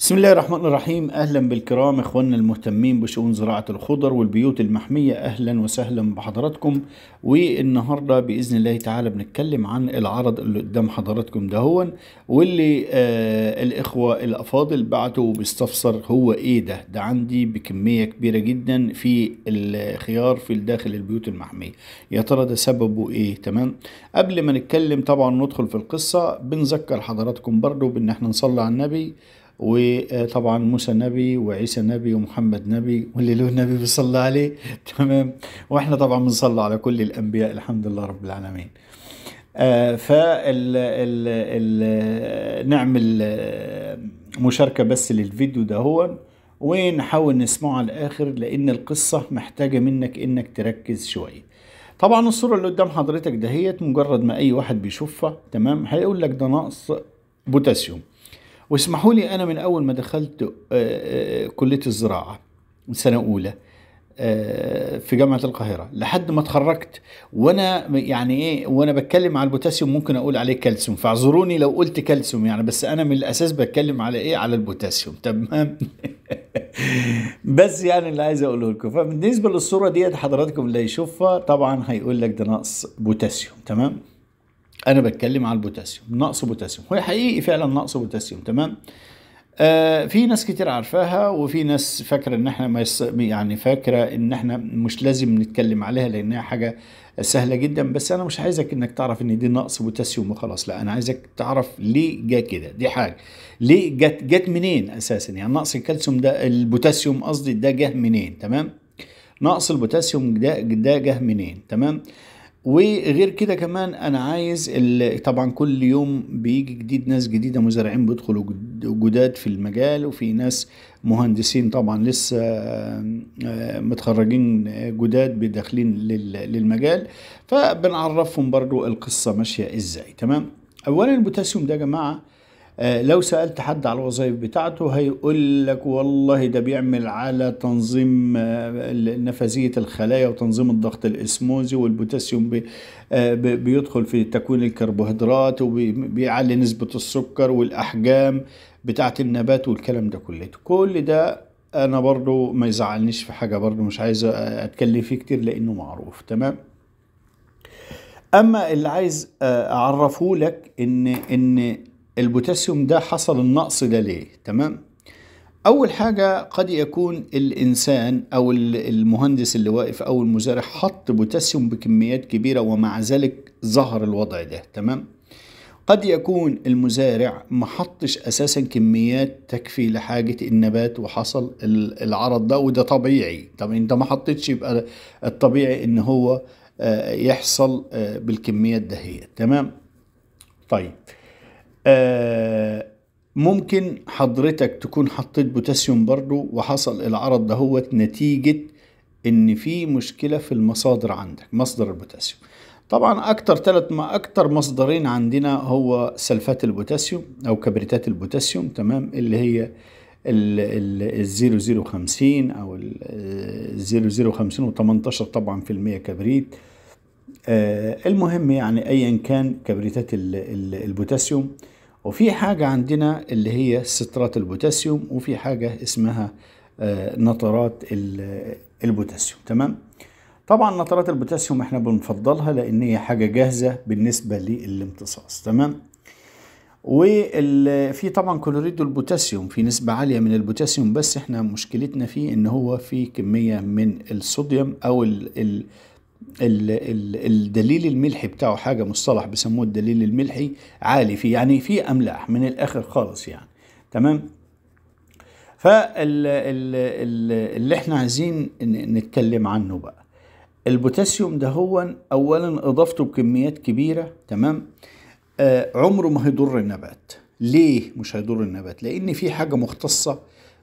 بسم الله الرحمن الرحيم اهلا بالكرام اخواننا المهتمين بشؤون زراعه الخضر والبيوت المحميه اهلا وسهلا بحضراتكم والنهارده باذن الله تعالى بنتكلم عن العرض اللي قدام حضراتكم دهون واللي آه الاخوه الافاضل بعتوا وبيستفسر هو ايه ده ده عندي بكميه كبيره جدا في الخيار في داخل البيوت المحميه يا ترى ده سببه ايه تمام قبل ما نتكلم طبعا ندخل في القصه بنذكر حضراتكم برضو بان احنا نصلي على النبي وطبعا موسى نبي وعيسى نبي ومحمد نبي واللي له نبي بيصلى عليه تمام واحنا طبعا بنصلى على كل الانبياء الحمد لله رب العالمين ف آه، فال ال ال نعمل آه، مشاركة بس للفيديو ده هو ونحاول نسمعه على الآخر لأن القصة محتاجة منك إنك تركز شوية طبعا الصورة اللي قدام حضرتك دهيت مجرد ما أي واحد بيشوفها تمام هيقول لك ده نقص بوتاسيوم واسمحوا لي انا من اول ما دخلت آه، آه، كليه الزراعه من سنه اولى آه، في جامعه القاهره لحد ما اتخرجت وانا يعني ايه وانا بتكلم على البوتاسيوم ممكن اقول عليه كالسيوم فاعذروني لو قلت كالسيوم يعني بس انا من الاساس بتكلم على ايه على البوتاسيوم تمام بس يعني اللي عايز اقوله لكم فبالنسبه للصوره ديت حضراتكم اللي يشوفها طبعا هيقول لك ده نقص بوتاسيوم تمام انا بتكلم على البوتاسيوم نقص بوتاسيوم هو حقيقي فعلا نقص بوتاسيوم تمام آه في ناس كتير عارفاها وفي ناس فاكره ان احنا مس... يعني فاكره ان احنا مش لازم نتكلم عليها لانها حاجه سهله جدا بس انا مش عايزك انك تعرف ان دي نقص بوتاسيوم وخلاص لا انا عايزك تعرف ليه جه كده دي حاجه ليه جت جت منين اساسا يعني نقص الكالسيوم ده البوتاسيوم قصدي ده جه منين تمام نقص البوتاسيوم ده ده جه منين تمام وغير كده كمان انا عايز طبعا كل يوم بيجي جديد ناس جديده مزارعين بيدخلوا جداد في المجال وفي ناس مهندسين طبعا لسه آه، متخرجين جداد داخلين للمجال فبنعرفهم برضو القصه ماشيه ازاي تمام اولا البوتاسيوم ده يا جماعه آه، لو سألت حد على الوظائف بتاعته هيقول لك والله ده بيعمل على تنظيم آه، نفاذية الخلايا وتنظيم الضغط الإسموزي والبوتاسيوم آه، بيدخل في تكوين الكربوهيدرات وبيعلي نسبة السكر والأحجام بتاعة النبات والكلام ده كله كل ده أنا برضو ما يزعلنيش في حاجة برضو مش عايز أتكلم فيه كتير لأنه معروف تمام أما اللي عايز أعرفه لك إن إن البوتاسيوم ده حصل النقص ده ليه تمام أول حاجة قد يكون الإنسان أو المهندس اللي واقف أو المزارع حط بوتاسيوم بكميات كبيرة ومع ذلك ظهر الوضع ده تمام قد يكون المزارع ما حطش أساسا كميات تكفي لحاجة النبات وحصل العرض ده وده طبيعي طب أنت ما حطيتش يبقى الطبيعي إن هو آه، يحصل آه، بالكميات دهية تمام طيب آه، ممكن حضرتك تكون حطيت بوتاسيوم برضو وحصل العرض دهوت نتيجة ان في مشكلة في المصادر عندك مصدر البوتاسيوم طبعا اكتر ثلاث ما اكتر مصدرين عندنا هو سلفات البوتاسيوم او كبريتات البوتاسيوم تمام اللي هي ال 0050 او ال 0050 آه، و18 طبعا في المية كبريت آه، المهم يعني ايا كان كبريتات البوتاسيوم وفي حاجة عندنا اللي هي سترات البوتاسيوم وفي حاجة اسمها آه، نطرات البوتاسيوم تمام طبعا نطرات البوتاسيوم احنا بنفضلها لان هي حاجة جاهزة بالنسبة للامتصاص تمام وفي طبعا كلوريد البوتاسيوم في نسبة عالية من البوتاسيوم بس احنا مشكلتنا فيه ان هو في كمية من الصوديوم او الدليل الملحي بتاعه حاجة مصطلح بيسموه الدليل الملحي عالي فيه يعني فيه أملاح من الآخر خالص يعني تمام فاللي احنا عايزين نتكلم عنه بقى البوتاسيوم ده هو أولا إضافته بكميات كبيرة تمام آه، عمره ما هيضر النبات ليه مش هيضر النبات لأن في حاجة مختصة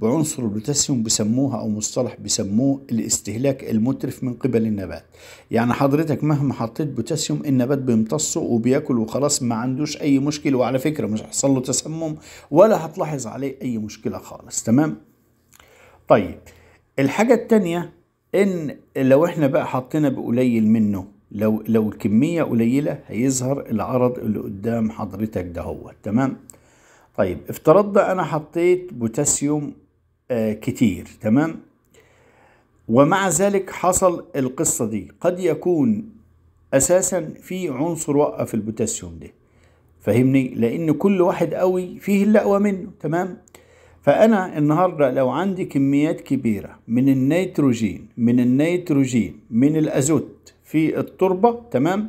بعنصر البوتاسيوم بسموها او مصطلح بسموه الاستهلاك المترف من قبل النبات يعني حضرتك مهما حطيت بوتاسيوم النبات بيمتصه وبياكل وخلاص ما عندوش اي مشكله وعلى فكره مش هيحصل له تسمم ولا هتلاحظ عليه اي مشكله خالص تمام طيب الحاجه الثانيه ان لو احنا بقى حطينا بقليل منه لو لو الكمية قليلة هيظهر العرض اللي قدام حضرتك ده هو تمام طيب افترضنا انا حطيت بوتاسيوم آه، كتير تمام ومع ذلك حصل القصة دي قد يكون أساسا في عنصر وقف البوتاسيوم ده فهمني لأن كل واحد قوي فيه اللقوة منه تمام فأنا النهاردة لو عندي كميات كبيرة من النيتروجين من النيتروجين من الأزوت في التربة تمام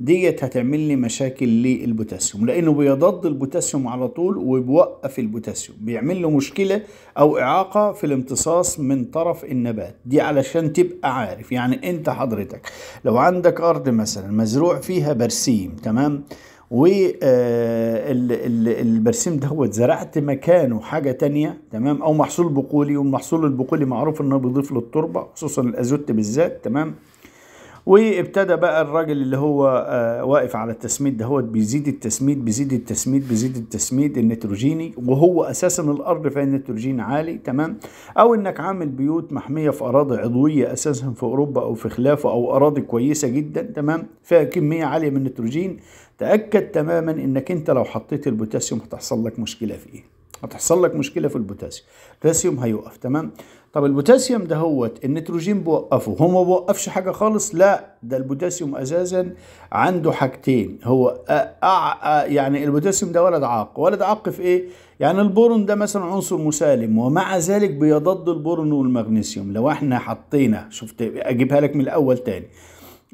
ديت هتعمل لي مشاكل للبوتاسيوم لانه بيضد البوتاسيوم على طول وبيوقف البوتاسيوم بيعمل له مشكله او اعاقه في الامتصاص من طرف النبات دي علشان تبقى عارف يعني انت حضرتك لو عندك ارض مثلا مزروع فيها برسيم تمام والبرسيم آه، هو زرعت مكانه حاجه تانية تمام او محصول بقولي والمحصول البقولي معروف انه بيضيف للتربه خصوصا الازوت بالذات تمام وابتدى بقى الراجل اللي هو آه واقف على التسميد دهوت بيزيد التسميد بيزيد التسميد بيزيد التسميد النيتروجيني وهو اساسا الارض فيها نيتروجين عالي تمام او انك عامل بيوت محميه في اراضي عضويه اساسا في اوروبا او في خلافه او اراضي كويسه جدا تمام فيها كميه عاليه من النيتروجين تاكد تماما انك انت لو حطيت البوتاسيوم هتحصل لك مشكله في ايه هتحصل لك مشكله في البوتاسيوم البوتاسيوم هيقف تمام طب البوتاسيوم ده هو النيتروجين بوقفه هو ما بوقفش حاجه خالص لا ده البوتاسيوم اساسا عنده حاجتين هو أع... يعني البوتاسيوم ده ولد عاق ولد عاق في ايه يعني البورون ده مثلا عنصر مسالم ومع ذلك بيضد البورون والمغنيسيوم لو احنا حطينا شفت اجيبها لك من الاول تاني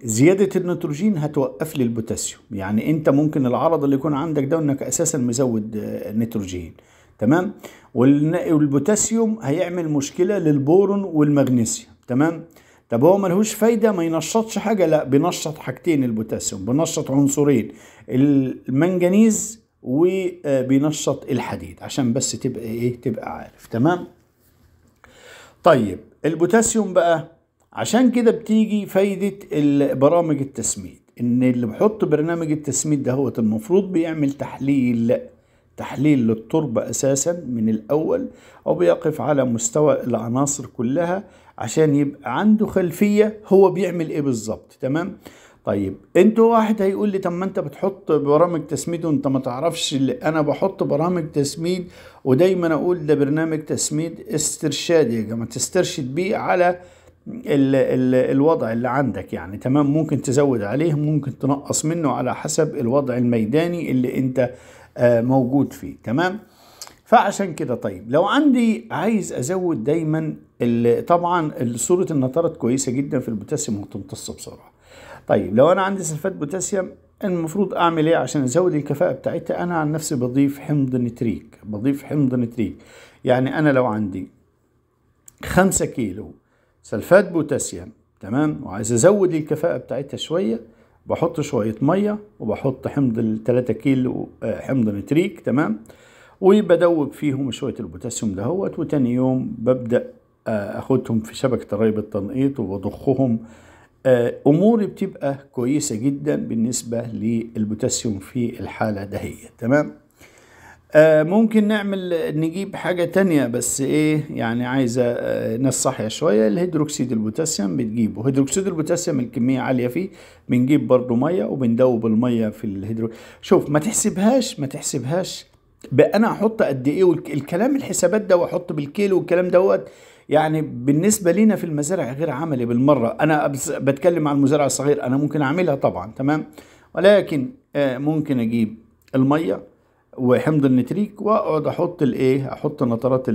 زيادة النيتروجين هتوقف لي البوتاسيوم يعني انت ممكن العرض اللي يكون عندك ده انك اساسا مزود نيتروجين تمام والبوتاسيوم هيعمل مشكله للبورون والمغنيسيوم تمام طب هو ملهوش فايده ما ينشطش حاجه لا بنشط حاجتين البوتاسيوم بنشط عنصرين المنجنيز وبينشط آه، الحديد عشان بس تبقى ايه تبقى عارف تمام طيب البوتاسيوم بقى عشان كده بتيجي فايده البرامج التسميد ان اللي بحط برنامج التسميد ده هو المفروض بيعمل تحليل تحليل للتربة أساسا من الأول أو بيقف على مستوى العناصر كلها عشان يبقى عنده خلفية هو بيعمل إيه بالظبط تمام طيب انتوا واحد هيقول لي طب ما انت بتحط برامج تسميد وانت ما تعرفش اللي انا بحط برامج تسميد ودايما اقول ده برنامج تسميد استرشادي يا جماعه تسترشد بيه على الـ الـ الوضع اللي عندك يعني تمام ممكن تزود عليه ممكن تنقص منه على حسب الوضع الميداني اللي انت آه، موجود فيه تمام فعشان كده طيب لو عندي عايز ازود دايما طبعا صوره النطرات كويسه جدا في البوتاسيوم وتمتص بسرعه طيب لو انا عندي سلفات بوتاسيوم المفروض اعمل ايه عشان ازود الكفاءه بتاعتها انا عن نفسي بضيف حمض نتريك بضيف حمض نتريك يعني انا لو عندي 5 كيلو سلفات بوتاسيوم تمام وعايز ازود الكفاءه بتاعتها شويه بحط شوية مية وبحط حمض 3 كيلو آه، حمض نتريك تمام وبدوب فيهم شوية البوتاسيوم دهوت وتاني يوم ببدأ آه، اخدهم في شبكة ريب التنقيط وبضخهم آه، اموري بتبقى كويسة جدا بالنسبة للبوتاسيوم في الحالة دهية تمام آه، ممكن نعمل نجيب حاجة تانية بس ايه يعني عايزة آه، ناس صاحية شوية الهيدروكسيد البوتاسيوم بتجيبه هيدروكسيد البوتاسيوم الكمية عالية فيه بنجيب برضو مية وبندوب المية في الهيدرو شوف ما تحسبهاش ما تحسبهاش انا احط قد ايه والكلام الحسابات ده واحط بالكيلو والكلام دوت يعني بالنسبه لينا في المزارع غير عملي بالمره انا بتكلم عن المزارع الصغير انا ممكن اعملها طبعا تمام ولكن آه، ممكن اجيب الميه وحمض النتريك واقعد احط الايه احط نترات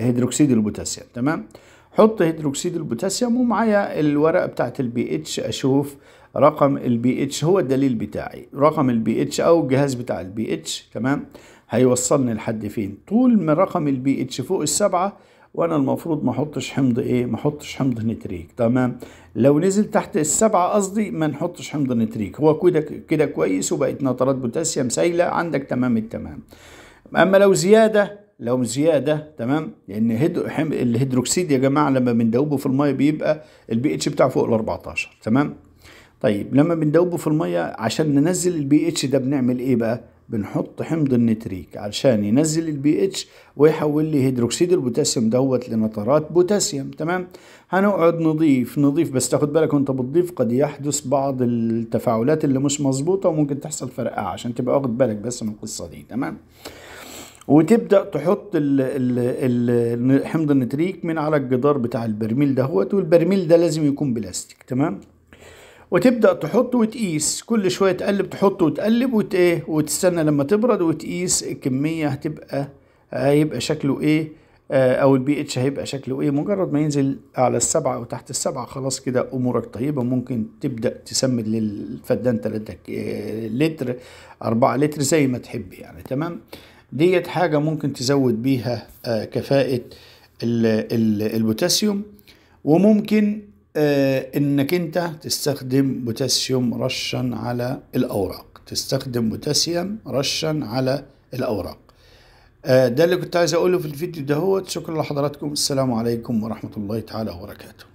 هيدروكسيد البوتاسيوم تمام حط هيدروكسيد البوتاسيوم ومعايا الورقه بتاعت البي اتش اشوف رقم البي اتش هو الدليل بتاعي رقم البي اتش او الجهاز بتاع البي اتش تمام هيوصلني لحد فين طول ما رقم البي اتش فوق السبعه وانا المفروض ما احطش حمض ايه ما احطش حمض نتريك تمام لو نزل تحت السبعة قصدي ما نحطش حمض نتريك هو كده كده كويس وبقت نترات بوتاسيوم سايله عندك تمام التمام اما لو زياده لو زياده تمام لان يعني الهيدروكسيد يا جماعه لما بندوبه في الميه بيبقى البي اتش بتاعه فوق ال 14 تمام طيب لما بندوبه في الميه عشان ننزل البي اتش ده بنعمل ايه بقى بنحط حمض النتريك علشان ينزل البي اتش ويحول لي هيدروكسيد البوتاسيوم دوت لنترات بوتاسيوم تمام هنقعد نضيف نضيف بس تاخد بالك وانت بتضيف قد يحدث بعض التفاعلات اللي مش مظبوطه وممكن تحصل فرقعه عشان تبقى واخد بالك بس من القصه دي تمام وتبدا تحط الـ الـ الـ حمض النتريك من على الجدار بتاع البرميل دهوت والبرميل ده لازم يكون بلاستيك تمام وتبدأ تحط وتقيس كل شوية تقلب تحط وتقلب وت ايه وتستنى لما تبرد وتقيس الكمية هتبقى آه، هيبقى شكله ايه آه، او البي اتش هيبقى شكله ايه مجرد ما ينزل على السبعة او تحت السبعة خلاص كده امورك طيبة ممكن تبدأ تسمد للفدان 3 آه، لتر 4 لتر زي ما تحب يعني تمام ديت حاجة ممكن تزود بيها كفاءة البوتاسيوم وممكن آه، انك انت تستخدم بوتاسيوم رشا على الاوراق تستخدم بوتاسيوم رشا على الاوراق آه، ده اللي كنت عايز اقوله في الفيديو ده هو شكرا لحضراتكم السلام عليكم ورحمة الله تعالى وبركاته